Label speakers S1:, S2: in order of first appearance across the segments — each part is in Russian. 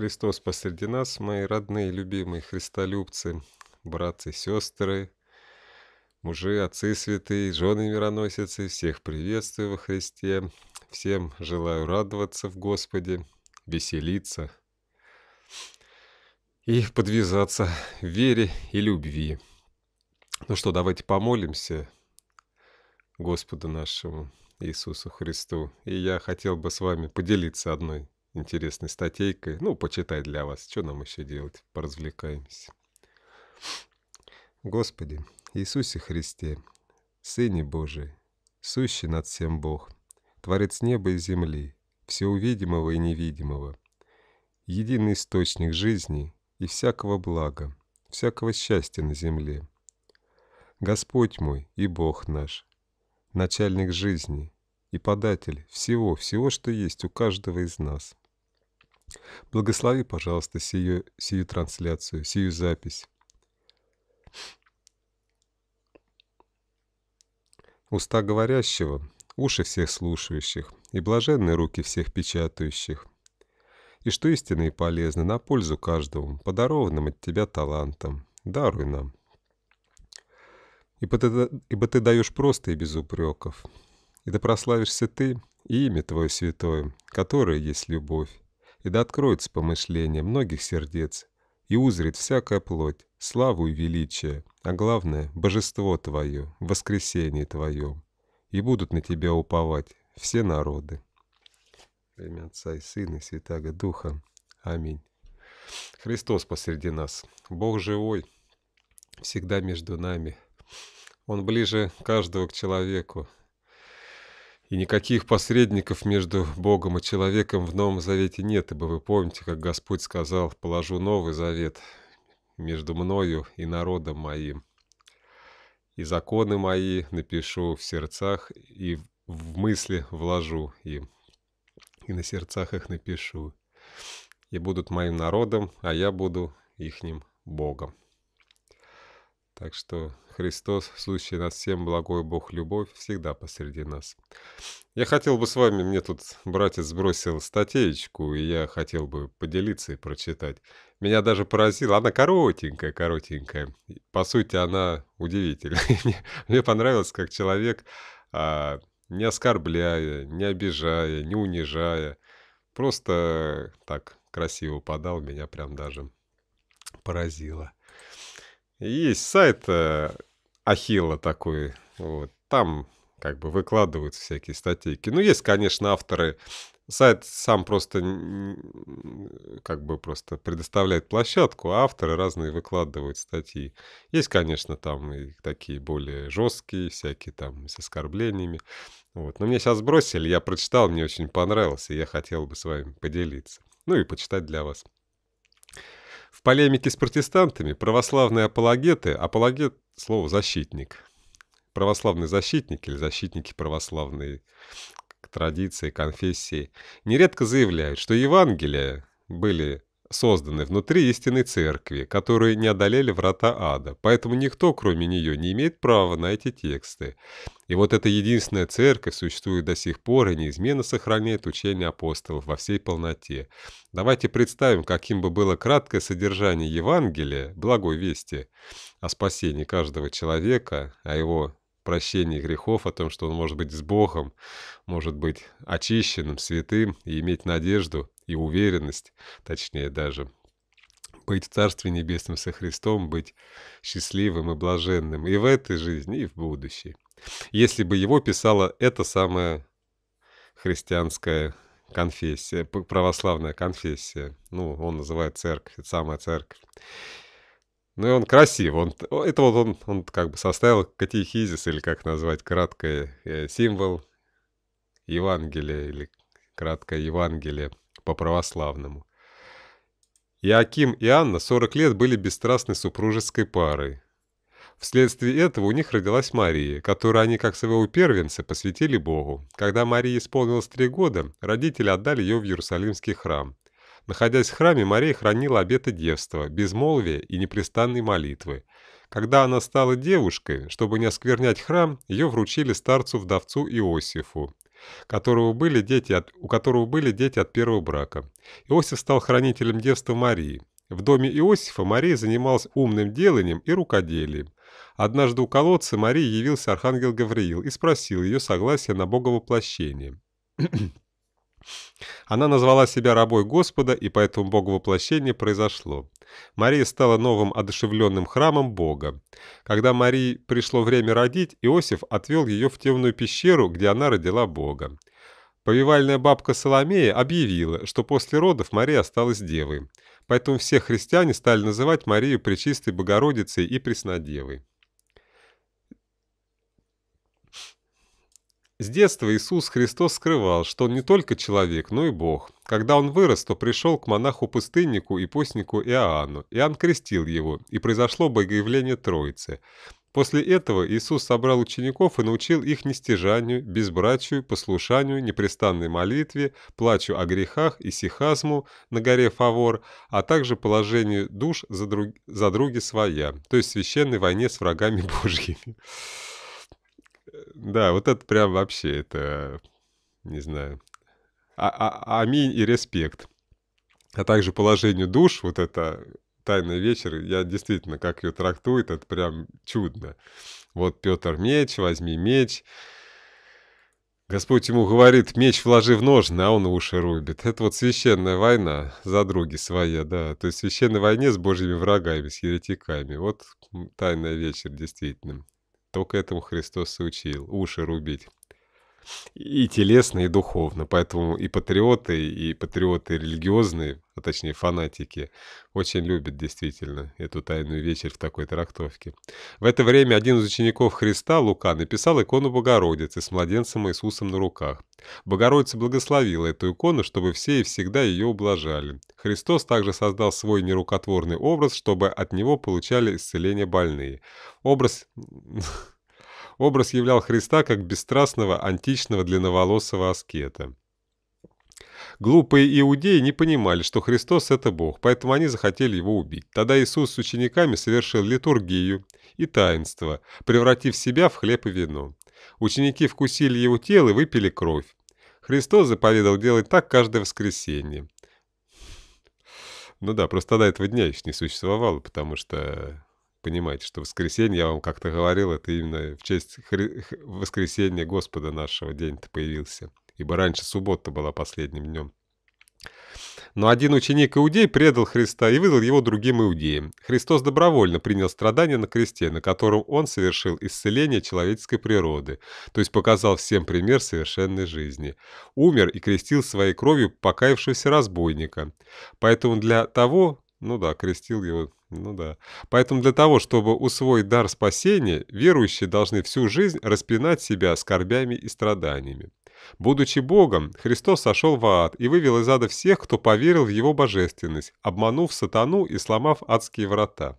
S1: Христос посреди нас, мои родные, любимые христолюбцы, братцы, сестры, мужи, отцы святые, жены мироносицы, всех приветствую во Христе, всем желаю радоваться в Господе, веселиться и подвязаться в вере и любви. Ну что, давайте помолимся Господу нашему Иисусу Христу. И я хотел бы с вами поделиться одной интересной статейкой. Ну, почитай для вас, что нам еще делать, поразвлекаемся. Господи, Иисусе Христе, Сыне Божий, сущий над всем Бог, Творец неба и земли, всего видимого и невидимого, единый источник жизни и всякого блага, всякого счастья на земле. Господь мой и Бог наш, начальник жизни и податель всего, всего, что есть у каждого из нас. Благослови, пожалуйста, сию, сию трансляцию, сию запись. Уста говорящего, уши всех слушающих и блаженные руки всех печатающих. И что истинно и полезно, на пользу каждому, подарованным от тебя талантом, даруй нам. Ибо ты, ибо ты даешь просто и без упреков. И да прославишься ты и имя Твое святое, которое есть любовь и да откроется помышление многих сердец, и узрит всякая плоть, славу и величие, а главное — божество Твое, воскресение Твое, и будут на Тебя уповать все народы. Во Отца и Сына и Святаго Духа. Аминь. Христос посреди нас. Бог живой, всегда между нами. Он ближе каждого к человеку, и никаких посредников между Богом и человеком в Новом Завете нет, ибо вы помните, как Господь сказал, положу Новый Завет между мною и народом моим. И законы мои напишу в сердцах и в мысли вложу им, и на сердцах их напишу. И будут моим народом, а я буду ихним Богом. Так что Христос, в нас всем, благой Бог любовь, всегда посреди нас. Я хотел бы с вами, мне тут братец сбросил статейку, и я хотел бы поделиться и прочитать. Меня даже поразила, она коротенькая, коротенькая. По сути, она удивительная. Мне понравилось, как человек, а, не оскорбляя, не обижая, не унижая, просто так красиво подал, меня прям даже поразило. Есть сайт э, Ахилла такой, вот, там как бы выкладывают всякие статейки. Ну, есть, конечно, авторы. Сайт сам просто как бы просто предоставляет площадку, а авторы разные выкладывают статьи. Есть, конечно, там и такие более жесткие, всякие там с оскорблениями. Вот. Но мне сейчас сбросили, я прочитал, мне очень понравилось, и я хотел бы с вами поделиться. Ну и почитать для вас. В полемике с протестантами православные апологеты, апологет – слово «защитник», православный защитник или защитники православной традиции, конфессии, нередко заявляют, что Евангелия были созданы внутри истинной церкви, которые не одолели врата ада, поэтому никто, кроме нее, не имеет права на эти тексты. И вот эта единственная церковь существует до сих пор и неизменно сохраняет учение апостолов во всей полноте. Давайте представим, каким бы было краткое содержание Евангелия, благой вести о спасении каждого человека, о его прощении грехов, о том, что он может быть с Богом, может быть очищенным, святым и иметь надежду и уверенность, точнее даже, быть в Царстве Небесном со Христом, быть счастливым и блаженным и в этой жизни, и в будущей если бы его писала эта самая христианская конфессия, православная конфессия. Ну, он называет церковь, это самая церковь. Ну и он красив. Он, это вот он, он как бы составил катехизис, или как назвать, краткое э, символ Евангелия, или краткое Евангелие по-православному. Иаким и Анна 40 лет были бесстрастной супружеской парой. Вследствие этого у них родилась Мария, которую они как своего первенца посвятили Богу. Когда Марии исполнилось три года, родители отдали ее в Иерусалимский храм. Находясь в храме, Мария хранила обеты девства, безмолвие и непрестанной молитвы. Когда она стала девушкой, чтобы не осквернять храм, ее вручили старцу-вдовцу Иосифу, которого были дети от, у которого были дети от первого брака. Иосиф стал хранителем девства Марии. В доме Иосифа Мария занималась умным деланием и рукоделием, Однажды у колодца Марии явился архангел Гавриил и спросил ее согласия на боговоплощение. Она назвала себя рабой Господа, и поэтому боговоплощение произошло. Мария стала новым одушевленным храмом Бога. Когда Марии пришло время родить, Иосиф отвел ее в темную пещеру, где она родила Бога. Повивальная бабка Соломея объявила, что после родов Мария осталась девой. Поэтому все христиане стали называть Марию Пречистой Богородицей и Преснодевой. С детства Иисус Христос скрывал, что он не только человек, но и Бог. Когда он вырос, то пришел к монаху-пустыннику и постнику Иоанну. Иоанн крестил его, и произошло богоявление Троицы. После этого Иисус собрал учеников и научил их нестяжанию, безбрачию, послушанию, непрестанной молитве, плачу о грехах и сихазму на горе Фавор, а также положению душ за, друг... за други своя, то есть священной войне с врагами Божьими. Да, вот это прям вообще, это, не знаю, а а, а аминь и респект. А также положению душ, вот это «Тайный вечер», я действительно, как ее трактует, это прям чудно. Вот Петр меч, возьми меч. Господь ему говорит, меч вложи в ножны, а он уши рубит. Это вот священная война за други своя, да. То есть в священной войне с божьими врагами, с еретиками. Вот тайная вечер, действительно. Только этого Христос и учил, уши рубить и телесно, и духовно. Поэтому и патриоты, и патриоты религиозные, а точнее фанатики, очень любят действительно эту тайную вечер в такой трактовке. В это время один из учеников Христа, Лука, написал икону Богородицы с младенцем Иисусом на руках. Богородица благословила эту икону, чтобы все и всегда ее ублажали. Христос также создал свой нерукотворный образ, чтобы от него получали исцеление больные. Образ Образ являл Христа как бесстрастного античного длинноволосого аскета. Глупые иудеи не понимали, что Христос – это Бог, поэтому они захотели его убить. Тогда Иисус с учениками совершил литургию и таинство, превратив себя в хлеб и вино. Ученики вкусили его тело и выпили кровь. Христос заповедал делать так каждое воскресенье. Ну да, просто до этого дня еще не существовало, потому что понимаете, что воскресенье, я вам как-то говорил, это именно в честь хри... воскресенья Господа нашего день-то появился, ибо раньше суббота была последним днем. Но один ученик иудей предал Христа и выдал его другим иудеям. Христос добровольно принял страдания на кресте, на котором он совершил исцеление человеческой природы, то есть показал всем пример совершенной жизни. Умер и крестил своей кровью покаявшегося разбойника. Поэтому для того, ну да, крестил его ну да. Поэтому для того, чтобы усвоить дар спасения, верующие должны всю жизнь распинать себя скорбями и страданиями. Будучи Богом, Христос сошел в ад и вывел из ада всех, кто поверил в его божественность, обманув сатану и сломав адские врата.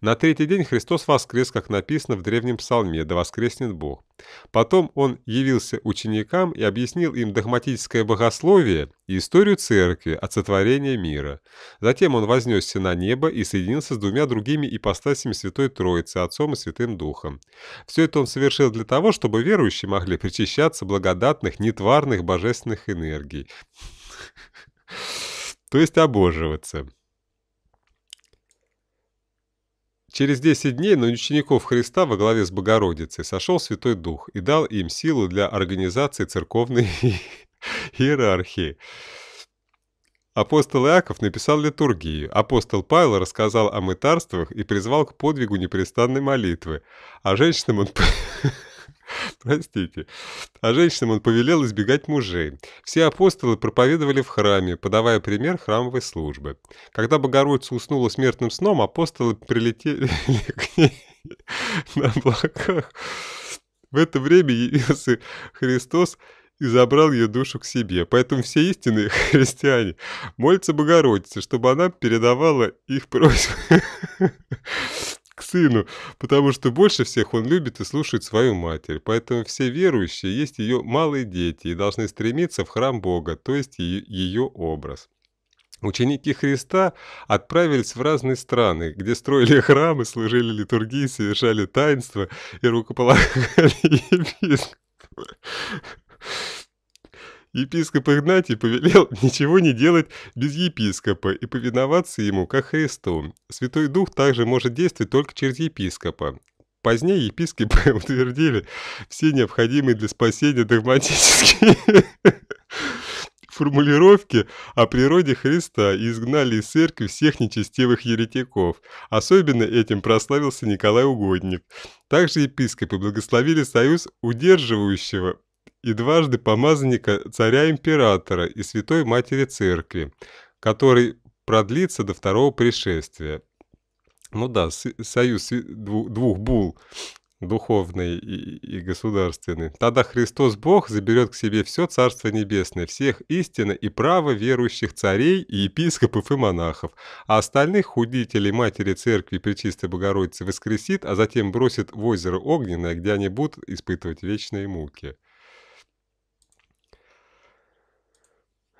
S1: На третий день Христос воскрес, как написано в древнем псалме «Да воскреснет Бог». Потом он явился ученикам и объяснил им догматическое богословие и историю церкви от сотворения мира. Затем он вознесся на небо и соединился с двумя другими ипостасями Святой Троицы, Отцом и Святым Духом. Все это он совершил для того, чтобы верующие могли причащаться благодатных, нетварных божественных энергий. То есть обоживаться. Через 10 дней на учеников Христа во главе с Богородицей сошел Святой Дух и дал им силу для организации церковной иерархии. Апостол Иаков написал литургию, апостол Павел рассказал о мытарствах и призвал к подвигу непрестанной молитвы, а женщинам он Простите. А женщинам он повелел избегать мужей. Все апостолы проповедовали в храме, подавая пример храмовой службы. Когда Богородица уснула смертным сном, апостолы прилетели к ней на облаках. В это время явился Христос и забрал ее душу к себе. Поэтому все истинные христиане молятся Богородице, чтобы она передавала их просьбы сыну, потому что больше всех он любит и слушает свою матерь. Поэтому все верующие есть ее малые дети и должны стремиться в храм Бога, то есть ее образ. Ученики Христа отправились в разные страны, где строили храмы, служили литургии, совершали таинства и рукополагали епископы. Епископ Игнатий повелел ничего не делать без епископа и повиноваться ему, как Христу. Святой Дух также может действовать только через епископа. Позднее епископы утвердили все необходимые для спасения догматические формулировки о природе Христа и изгнали из церкви всех нечестивых еретиков. Особенно этим прославился Николай Угодник. Также епископы благословили союз удерживающего и дважды помазанника царя-императора и святой матери церкви, который продлится до второго пришествия. Ну да, союз двух бул, духовный и, и государственный. Тогда Христос Бог заберет к себе все Царство Небесное, всех истинно и право верующих царей и епископов и монахов, а остальных худителей Матери Церкви и Пречистой Богородицы воскресит, а затем бросит в озеро Огненное, где они будут испытывать вечные муки.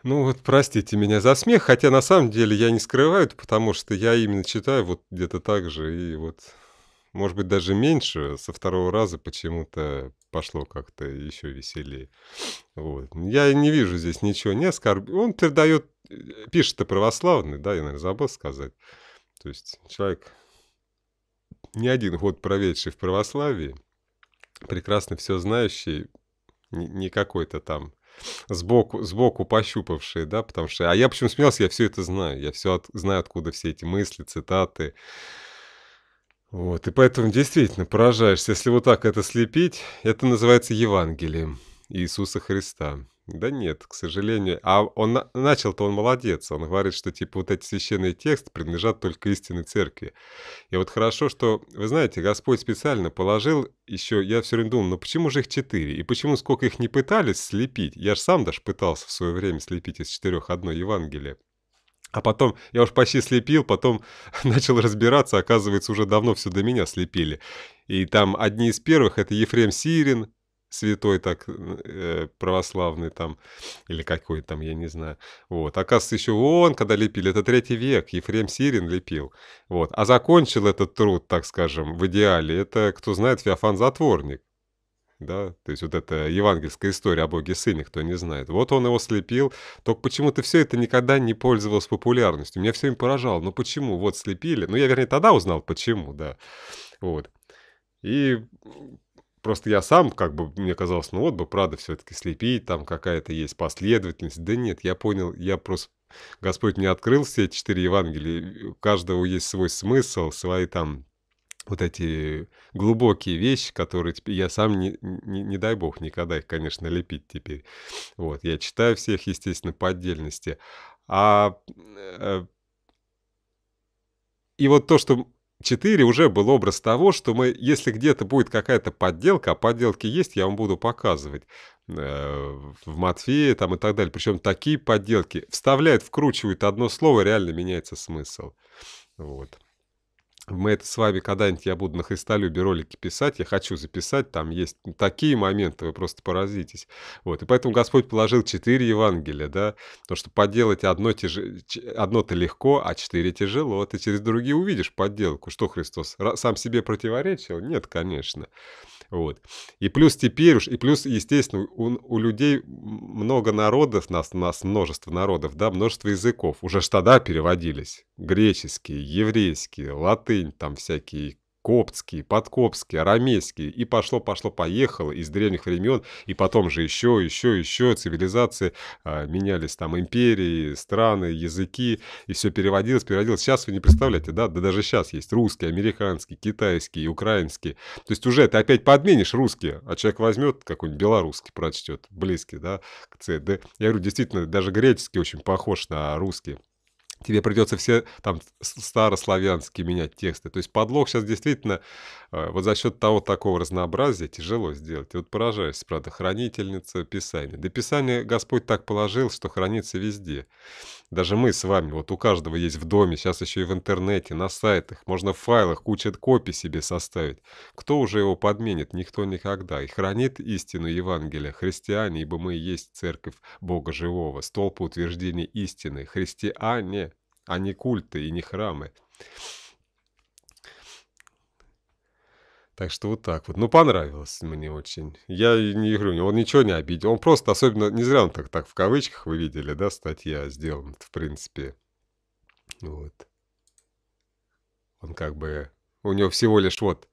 S1: Ну вот простите меня за смех, хотя на самом деле я не скрываю это, потому что я именно читаю вот где-то так же, и вот, может быть, даже меньше, со второго раза почему-то пошло как-то еще веселее. Вот. Я не вижу здесь ничего не оскорб... Он передает, э, пишет-то православный, да, я, наверное, забыл сказать. То есть человек не один год проведший в православии, прекрасно все знающий, не какой-то там сбоку, сбоку пощупавшие, да, потому что... А я почему смеялся, я все это знаю, я все от, знаю, откуда все эти мысли, цитаты. Вот, и поэтому действительно поражаешься, если вот так это слепить, это называется Евангелием Иисуса Христа. Да нет, к сожалению. А он начал-то он молодец. Он говорит, что типа вот эти священные тексты принадлежат только истинной церкви. И вот хорошо, что, вы знаете, Господь специально положил еще, я все время думал, ну почему же их четыре? И почему сколько их не пытались слепить? Я же сам даже пытался в свое время слепить из четырех одно Евангелие. А потом, я уж почти слепил, потом начал разбираться, оказывается, уже давно все до меня слепили. И там одни из первых, это Ефрем Сирин, святой так э, православный там, или какой там, я не знаю. Вот. Оказывается, еще он, когда лепили, это третий век, Ефрем Сирин лепил. Вот. А закончил этот труд, так скажем, в идеале, это, кто знает, Феофан Затворник. Да, то есть вот эта евангельская история о Боге Сыне, кто не знает. Вот он его слепил, только почему-то все это никогда не пользовалось популярностью. Меня все время поражало, ну почему вот слепили? Ну я, вернее, тогда узнал, почему, да. Вот. И Просто я сам, как бы, мне казалось, ну вот бы правда все-таки слепить, там какая-то есть последовательность. Да нет, я понял, я просто... Господь мне открыл все четыре Евангелия, у каждого есть свой смысл, свои там вот эти глубокие вещи, которые теперь я сам, не, не, не дай бог, никогда их, конечно, лепить теперь. Вот, я читаю всех, естественно, по отдельности. А... Э, и вот то, что 4 уже был образ того, что мы, если где-то будет какая-то подделка, а подделки есть, я вам буду показывать э, в Матфея там и так далее. Причем такие подделки вставляют, вкручивают одно слово, реально меняется смысл. Вот мы это с вами когда-нибудь, я буду на христолюбе ролики писать, я хочу записать, там есть такие моменты, вы просто поразитесь. Вот, и поэтому Господь положил четыре Евангелия, да, то, что подделать одно, тяж... одно-то легко, а четыре тяжело, ты через другие увидишь подделку, что Христос сам себе противоречил? Нет, конечно. Вот. И плюс теперь уж, и плюс, естественно, у, у людей много народов, нас, нас множество народов, да, множество языков. Уже ж тогда переводились. греческий еврейский латынь, там всякие коптские, подкопские, арамейские, и пошло-пошло-поехало из древних времен, и потом же еще, еще, еще цивилизации, а, менялись там империи, страны, языки, и все переводилось, переводилось. Сейчас вы не представляете, да, да даже сейчас есть русский, американский, китайский, украинский. То есть уже ты опять подменишь русский, а человек возьмет какой-нибудь белорусский, прочтет, близкий, да, к ЦД. Я говорю, действительно, даже греческий очень похож на русский тебе придется все там старославянские менять тексты. То есть подлог сейчас действительно э, вот за счет того такого разнообразия тяжело сделать. И вот поражаешься, правда, хранительница Писания. Да Писание Господь так положил, что хранится везде. Даже мы с вами, вот у каждого есть в доме, сейчас еще и в интернете, на сайтах, можно в файлах куча копий себе составить. Кто уже его подменит? Никто никогда. И хранит истину Евангелия христиане, ибо мы и есть церковь Бога Живого, столпа утверждений истины. Христиане, а не культы и не храмы. Так что вот так вот. Ну, понравилось мне очень. Я не говорю, он ничего не обидел. Он просто, особенно, не зря он так, так в кавычках, вы видели, да, статья сделана в принципе. Вот. Он как бы... У него всего лишь вот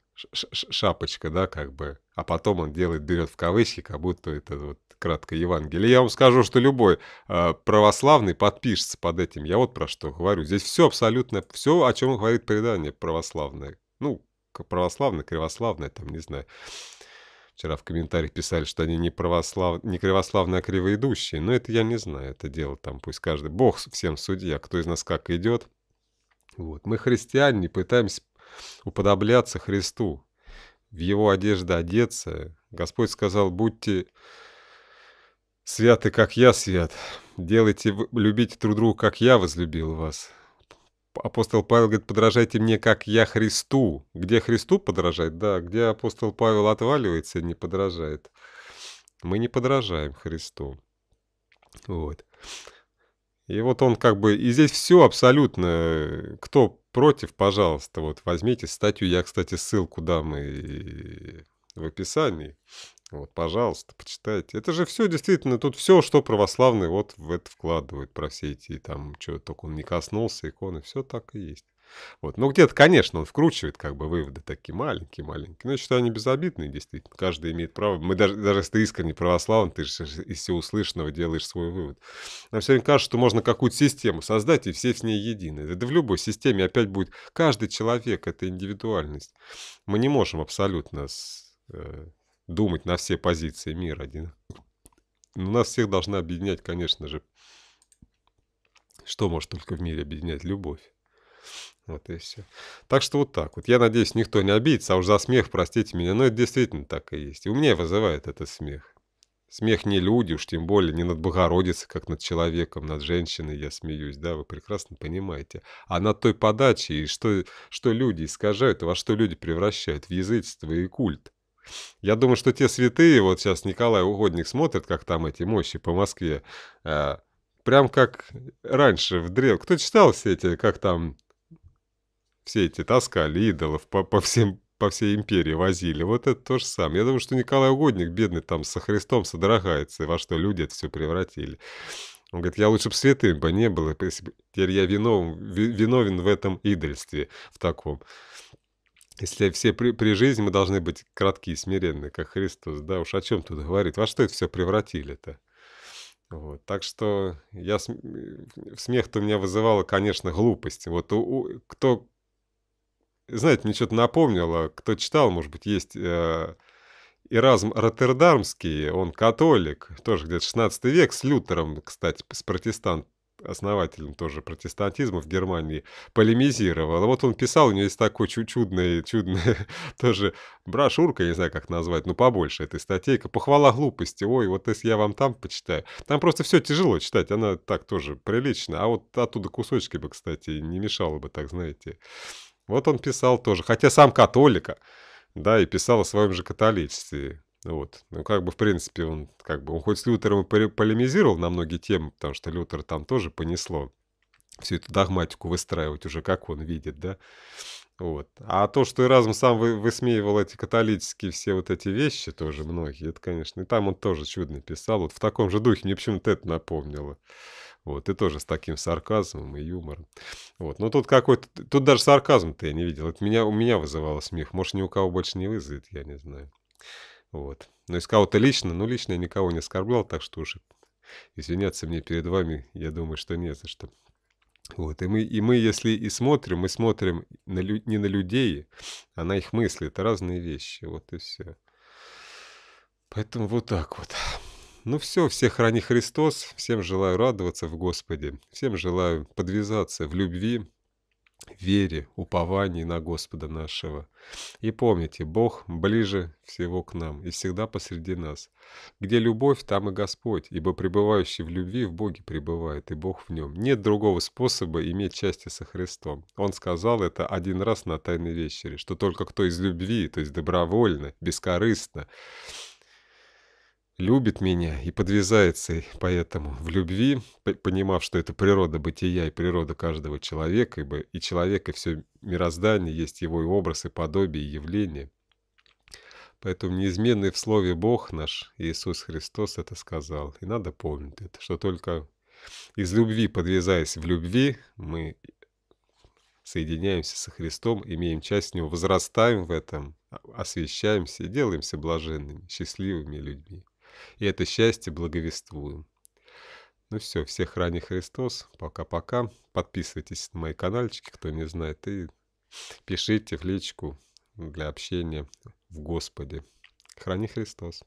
S1: шапочка, да, как бы. А потом он делает, берет в кавычки, как будто это вот кратко Евангелие. Я вам скажу, что любой э, православный подпишется под этим. Я вот про что говорю. Здесь все абсолютно, все, о чем говорит предание православное. Ну, православная, кривославная, там, не знаю. Вчера в комментариях писали, что они не, православ... не кривославные, а кривоидущие. Но это я не знаю, это дело там, пусть каждый... Бог всем судья, кто из нас как идет. Вот. Мы христиане, пытаемся уподобляться Христу, в его одежда одеться. Господь сказал, будьте святы, как я свят, делайте, любите друг друга, как я возлюбил вас апостол Павел говорит, подражайте мне, как я Христу. Где Христу подражать? Да, где апостол Павел отваливается и не подражает. Мы не подражаем Христу. Вот. И вот он как бы... И здесь все абсолютно... Кто против, пожалуйста, вот возьмите статью. Я, кстати, ссылку дам и в описании. Вот, пожалуйста, почитайте. Это же все действительно, тут все, что православный вот в это вкладывает, про все эти там, что только он не коснулся иконы, все так и есть. Вот. Но ну, где-то, конечно, он вкручивает как бы выводы такие маленькие-маленькие. Но я считаю, они безобидные, действительно. Каждый имеет право. Мы даже, даже если ты искренне православный, ты же из всего услышанного делаешь свой вывод. Нам все время кажется, что можно какую-то систему создать, и все с ней едины. Это в любой системе опять будет каждый человек, это индивидуальность. Мы не можем абсолютно с э, думать на все позиции мира один. Но ну, нас всех должна объединять, конечно же, что может только в мире объединять? Любовь. Вот и все. Так что вот так вот. Я надеюсь, никто не обидится, а уж за смех простите меня, но это действительно так и есть. И у меня вызывает этот смех. Смех не люди, уж тем более не над Богородицей, как над человеком, над женщиной я смеюсь, да, вы прекрасно понимаете. А над той подачей, что, что люди искажают, во что люди превращают в язычество и культ. Я думаю, что те святые, вот сейчас Николай Угодник смотрит, как там эти мощи по Москве, э, прям как раньше, в древ... Кто читал все эти, как там все эти таскали идолов по, по всем по всей империи возили. Вот это то же самое. Я думаю, что Николай Угодник, бедный, там со Христом содрогается, во что люди это все превратили. Он говорит, я лучше бы святым бы не был, теперь я виновен, виновен в этом идольстве, в таком. Если все при, при жизни мы должны быть краткие и смиренные, как Христос, да уж о чем тут говорить? во что это все превратили-то? Вот, так что я э, смех-то меня вызывало, конечно, глупость. Вот у, у, кто, знаете, мне что-то напомнило, кто читал, может быть, есть э, Иразм Роттердамский, он католик, тоже где-то 16 век, с Лютером, кстати, с протестант, основателем тоже протестантизма в Германии, полемизировал. А вот он писал, у него есть такой чудный, чудный тоже брошюрка, не знаю, как назвать, но побольше этой статейка, похвала глупости, ой, вот если я вам там почитаю. Там просто все тяжело читать, она так тоже прилично, а вот оттуда кусочки бы, кстати, не мешало бы, так знаете. Вот он писал тоже, хотя сам католика, да, и писал о своем же католичестве. Вот. Ну, как бы, в принципе, он как бы он хоть с Лютером и полемизировал на многие темы, потому что Лютер там тоже понесло всю эту догматику выстраивать уже, как он видит, да. Вот. А то, что Эразм сам высмеивал эти католические все вот эти вещи, тоже многие, это, конечно, и там он тоже чудно писал. Вот в таком же духе мне почему-то это напомнило. Вот, и тоже с таким сарказмом и юмором. Вот, но тут какой-то... Тут даже сарказм-то я не видел. Это меня, у меня вызывало смех. Может, ни у кого больше не вызовет, я не знаю. Вот. Но ну, из кого-то лично, ну, лично я никого не оскорблял, так что уж извиняться мне перед вами, я думаю, что не за что. Вот, и мы, и мы, если и смотрим, мы смотрим на лю- не на людей, а на их мысли. Это разные вещи, вот и все. Поэтому вот так вот. Ну все, всех храни Христос, всем желаю радоваться в Господе, всем желаю подвязаться в любви, вере, уповании на Господа нашего. И помните, Бог ближе всего к нам и всегда посреди нас. Где любовь, там и Господь, ибо пребывающий в любви в Боге пребывает, и Бог в нем. Нет другого способа иметь счастье со Христом. Он сказал это один раз на Тайной Вечере, что только кто из любви, то есть добровольно, бескорыстно, любит меня и подвязается и поэтому в любви, понимав, что это природа бытия и природа каждого человека, ибо и человек, и все мироздание есть его и образ, и подобие, и явление. Поэтому неизменный в слове Бог наш, Иисус Христос, это сказал. И надо помнить это, что только из любви, подвязаясь в любви, мы соединяемся со Христом, имеем часть в Него, возрастаем в этом, а-, освещаемся и делаемся блаженными, счастливыми людьми и это счастье благовествуем. Ну все, всех ранних Христос. Пока-пока. Подписывайтесь на мои каналчики, кто не знает, и пишите в личку для общения в Господе. Храни Христос.